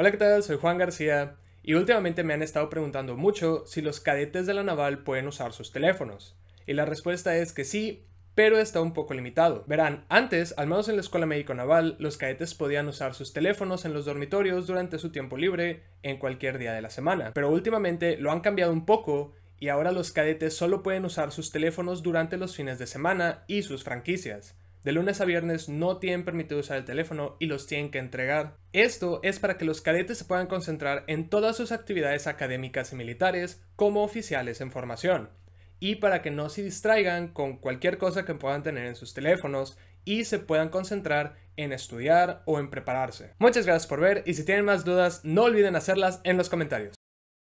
Hola, ¿qué tal? Soy Juan García y últimamente me han estado preguntando mucho si los cadetes de la naval pueden usar sus teléfonos. Y la respuesta es que sí, pero está un poco limitado. Verán, antes, al menos en la Escuela Médico Naval, los cadetes podían usar sus teléfonos en los dormitorios durante su tiempo libre en cualquier día de la semana. Pero últimamente lo han cambiado un poco y ahora los cadetes solo pueden usar sus teléfonos durante los fines de semana y sus franquicias. De lunes a viernes no tienen permitido usar el teléfono y los tienen que entregar. Esto es para que los cadetes se puedan concentrar en todas sus actividades académicas y militares como oficiales en formación, y para que no se distraigan con cualquier cosa que puedan tener en sus teléfonos y se puedan concentrar en estudiar o en prepararse. Muchas gracias por ver y si tienen más dudas no olviden hacerlas en los comentarios.